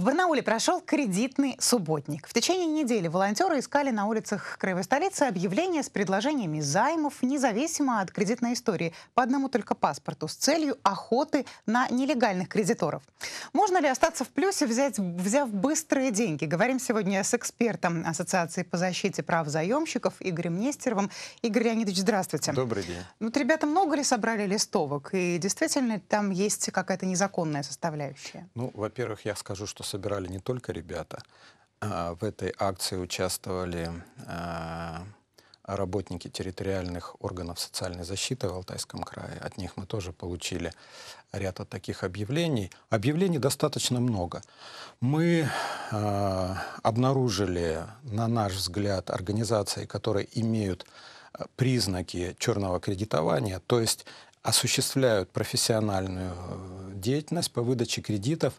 В Барнауле прошел кредитный субботник. В течение недели волонтеры искали на улицах краевой столицы объявления с предложениями займов, независимо от кредитной истории, по одному только паспорту, с целью охоты на нелегальных кредиторов. Можно ли остаться в плюсе, взять, взяв быстрые деньги? Говорим сегодня с экспертом Ассоциации по защите прав заемщиков Игорем Нестеровым. Игорь Леонидович, здравствуйте. Добрый день. Ну, вот ребята много ли собрали листовок? И действительно там есть какая-то незаконная составляющая? Ну, во-первых, я скажу, что собирали не только ребята. А в этой акции участвовали а, работники территориальных органов социальной защиты в Алтайском крае. От них мы тоже получили ряд от таких объявлений. Объявлений достаточно много. Мы э, обнаружили, на наш взгляд, организации, которые имеют признаки черного кредитования, то есть осуществляют профессиональную деятельность по выдаче кредитов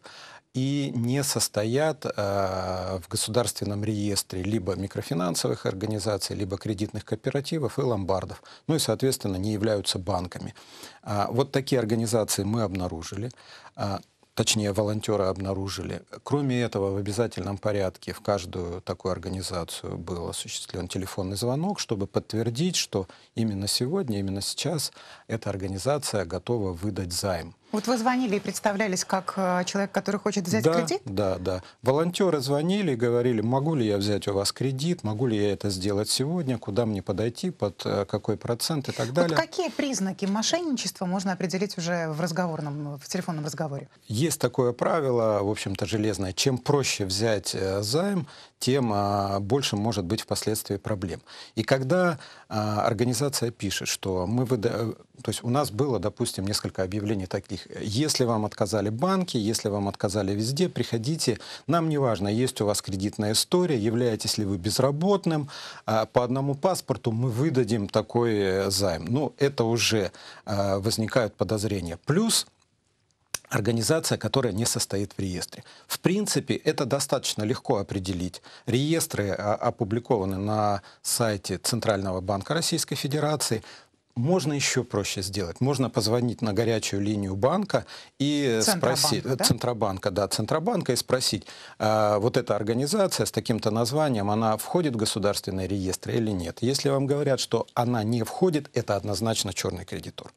и не состоят э, в государственном реестре либо микрофинансовых организаций, либо кредитных кооперативов и ломбардов. Ну и, соответственно, не являются банками. А, вот такие организации мы обнаружили. А, точнее, волонтеры обнаружили. Кроме этого, в обязательном порядке в каждую такую организацию был осуществлен телефонный звонок, чтобы подтвердить, что именно сегодня, именно сейчас эта организация готова выдать займ. Вот вы звонили и представлялись как э, человек, который хочет взять да, кредит? Да, да. Волонтеры звонили и говорили, могу ли я взять у вас кредит, могу ли я это сделать сегодня, куда мне подойти, под э, какой процент и так далее. Вот какие признаки мошенничества можно определить уже в разговорном, в телефонном разговоре? Есть такое правило, в общем-то, железное. Чем проще взять э, займ, тем а, больше может быть впоследствии проблем. И когда а, организация пишет, что мы выда то есть у нас было, допустим, несколько объявлений таких. Если вам отказали банки, если вам отказали везде, приходите. Нам не важно, есть у вас кредитная история, являетесь ли вы безработным. А по одному паспорту мы выдадим такой э, займ. Ну, это уже э, возникают подозрения. Плюс организация, которая не состоит в реестре. В принципе, это достаточно легко определить. Реестры а, опубликованы на сайте Центрального банка Российской Федерации. Можно еще проще сделать. Можно позвонить на горячую линию банка и Центробанка, спросить... Да? Центробанка, да, Центробанка и спросить, э, вот эта организация с таким-то названием, она входит в государственный реестр или нет. Если вам говорят, что она не входит, это однозначно черный кредитор.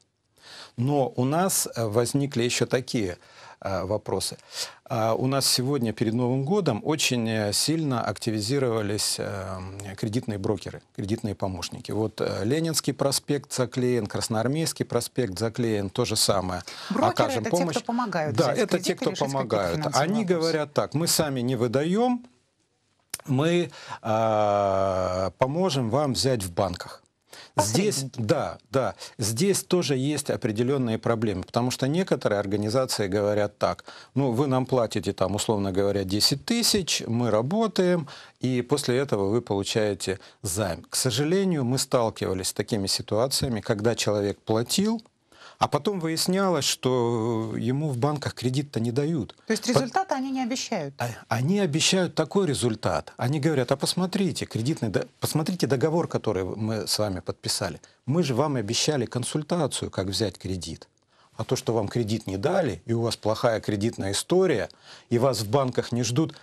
Но у нас э, возникли еще такие э, вопросы. А, у нас сегодня перед Новым годом очень э, сильно активизировались эм, кредитные брокеры, кредитные помощники. Вот Ленинский проспект заклеен, Красноармейский проспект заклеен, то же самое. А брокеры Окажем это помощь. те, кто помогают. Да, это те, кто помогают. Они вопрос. говорят так, мы сами не выдаем, мы э, поможем вам взять в банках. Здесь, да, да, здесь тоже есть определенные проблемы, потому что некоторые организации говорят так, ну, вы нам платите там, условно говоря, 10 тысяч, мы работаем, и после этого вы получаете займ. К сожалению, мы сталкивались с такими ситуациями, когда человек платил, а потом выяснялось, что э, ему в банках кредит-то не дают. То есть результаты По... они не обещают? А, они обещают такой результат. Они говорят, а посмотрите, кредитный, посмотрите договор, который мы с вами подписали. Мы же вам обещали консультацию, как взять кредит. А то, что вам кредит не дали, и у вас плохая кредитная история, и вас в банках не ждут,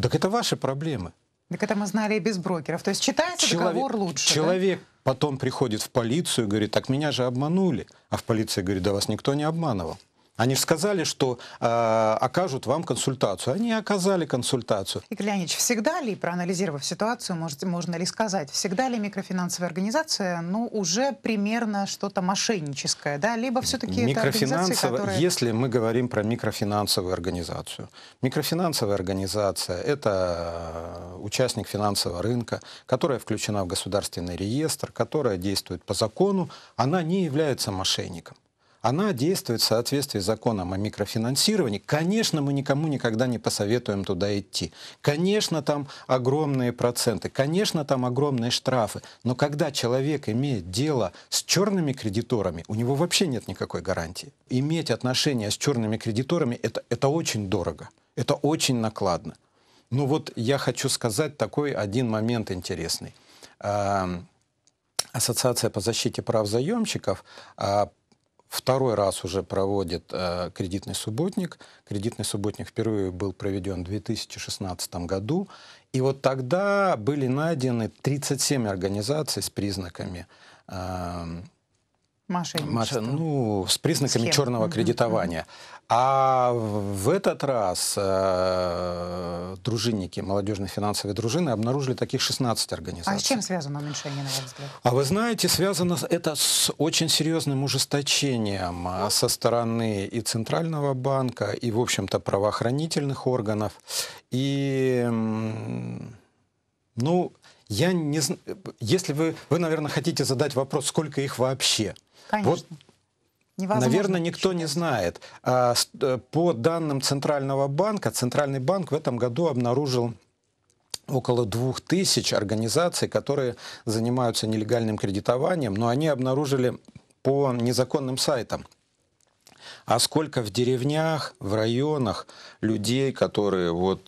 так это ваши проблемы. Так это мы знали и без брокеров. То есть читается Человек, договор лучше. Человек да? Потом приходит в полицию и говорит, так меня же обманули. А в полиции говорит, да вас никто не обманывал. Они же сказали, что э, окажут вам консультацию. Они оказали консультацию. Игорь Леонидович, всегда ли, проанализировав ситуацию, может, можно ли сказать, всегда ли микрофинансовая организация, ну, уже примерно что-то мошенническое, да? Либо все-таки микрофинансово, это которые... Если мы говорим про микрофинансовую организацию. Микрофинансовая организация – это э, участник финансового рынка, которая включена в государственный реестр, которая действует по закону, она не является мошенником она действует в соответствии с законом о микрофинансировании. Конечно, мы никому никогда не посоветуем туда идти. Конечно, там огромные проценты, конечно, там огромные штрафы. Но когда человек имеет дело с черными кредиторами, у него вообще нет никакой гарантии. Иметь отношения с черными кредиторами это, это очень дорого, это очень накладно. Ну вот я хочу сказать такой один момент интересный. Эм, Ассоциация по защите прав заемщиков а, второй раз уже проводит э, кредитный субботник. Кредитный субботник впервые был проведен в 2016 году. И вот тогда были найдены 37 организаций с признаками эм, Маша, ну, с признаками Схем. черного кредитования. А в этот раз э, дружинники молодежной финансовой дружины обнаружили таких 16 организаций. А с чем связано уменьшение, на ваш взгляд? А вы знаете, связано это с очень серьезным ужесточением а, со стороны и Центрального банка, и, в общем-то, правоохранительных органов. И, ну, я не знаю, если вы, вы, наверное, хотите задать вопрос, сколько их вообще – Конечно. Вот Невозможно Наверное, никто не знает. А, э, по данным Центрального банка, Центральный банк в этом году обнаружил около двух тысяч организаций, которые занимаются нелегальным кредитованием, но они обнаружили по незаконным сайтам а сколько в деревнях, в районах людей, которые вот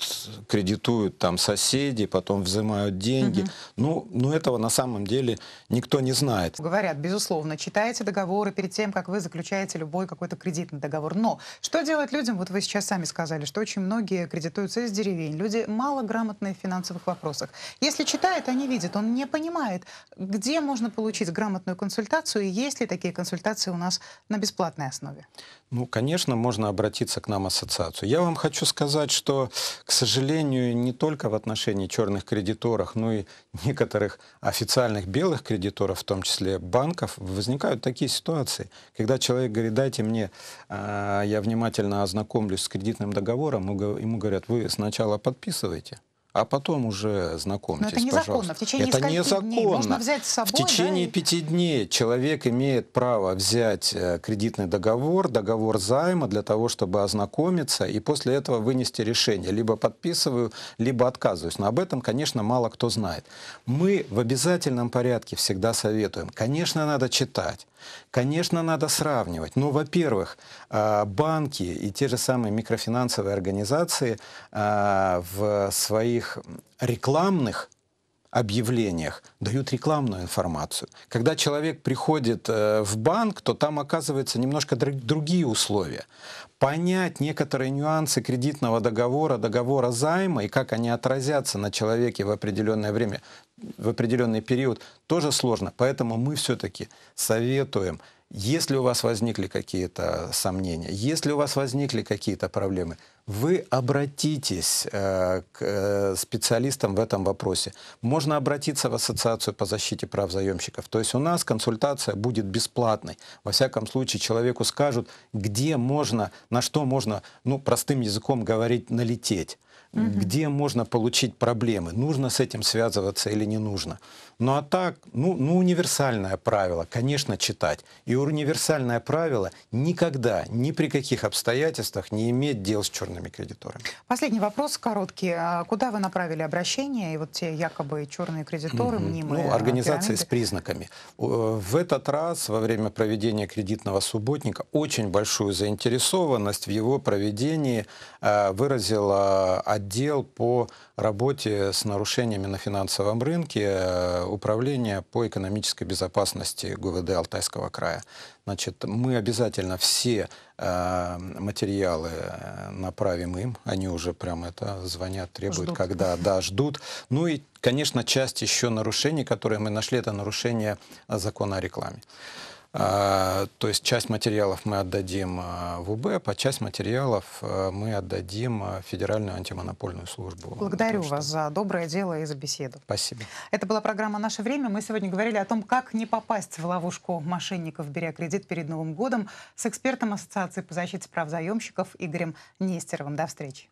кредитуют там соседи, потом взимают деньги. Угу. Ну, ну, этого на самом деле никто не знает. Говорят, безусловно, читайте договоры перед тем, как вы заключаете любой какой-то кредитный договор. Но что делать людям? Вот вы сейчас сами сказали, что очень многие кредитуются из деревень. Люди малограмотные в финансовых вопросах. Если читает, они а видят, он не понимает, где можно получить грамотную консультацию и есть ли такие консультации у нас на бесплатной основе. Ну, конечно, можно обратиться к нам ассоциацию. Я вам хочу сказать, что, к сожалению, не только в отношении черных кредиторов, но и некоторых официальных белых кредиторов, в том числе банков, возникают такие ситуации, когда человек говорит, дайте мне, а, я внимательно ознакомлюсь с кредитным договором, ему говорят, вы сначала подписываете, а потом уже знакомьтесь, Но это незаконно. пожалуйста. В течение это незаконно. Дней можно взять с собой, в течение да, пяти дней человек имеет право взять э, кредитный договор, договор займа для того, чтобы ознакомиться и после этого вынести решение. Либо подписываю, либо отказываюсь. Но об этом, конечно, мало кто знает. Мы в обязательном порядке всегда советуем. Конечно, надо читать. Конечно, надо сравнивать. Но, ну, во-первых, а, банки и те же самые микрофинансовые организации а, в своих рекламных объявлениях дают рекламную информацию. Когда человек приходит э, в банк, то там оказываются немножко другие условия. Понять некоторые нюансы кредитного договора, договора займа и как они отразятся на человеке в определенное время, в определенный период, тоже сложно. Поэтому мы все-таки советуем, если у вас возникли какие-то сомнения, если у вас возникли какие-то проблемы, вы обратитесь э, к э, специалистам в этом вопросе. Можно обратиться в Ассоциацию по защите прав заемщиков. То есть у нас консультация будет бесплатной. Во всяком случае, человеку скажут, где можно, на что можно, ну, простым языком говорить, налететь угу. где можно получить проблемы, нужно с этим связываться или не нужно. Ну а так, ну, ну универсальное правило, конечно, читать. И универсальное правило никогда, ни при каких обстоятельствах не иметь дел с черными кредиторами. Последний вопрос короткий. А куда вы направили обращение? И вот те якобы черные кредиторы, угу. мнимые Ну, а, организации пирамиды. с признаками. Э, в этот раз, во время проведения кредитного субботника, очень большую заинтересованность в его проведении э, выразила отдел по работе с нарушениями на финансовом рынке э, Управления по экономической безопасности ГУВД Алтайского края. Значит, мы обязательно все э, материалы э, направим им. Они уже прям это звонят, требуют, ждут. когда, да, ждут. Ну и, конечно, часть еще нарушений, которые мы нашли, это нарушение закона о рекламе. А, то есть часть материалов мы отдадим а, в УБЭП, а часть материалов а, мы отдадим в Федеральную антимонопольную службу. Благодарю что... вас за доброе дело и за беседу. Спасибо. Это была программа «Наше время». Мы сегодня говорили о том, как не попасть в ловушку мошенников, беря кредит перед Новым годом, с экспертом Ассоциации по защите прав заемщиков Игорем Нестеровым. До встречи.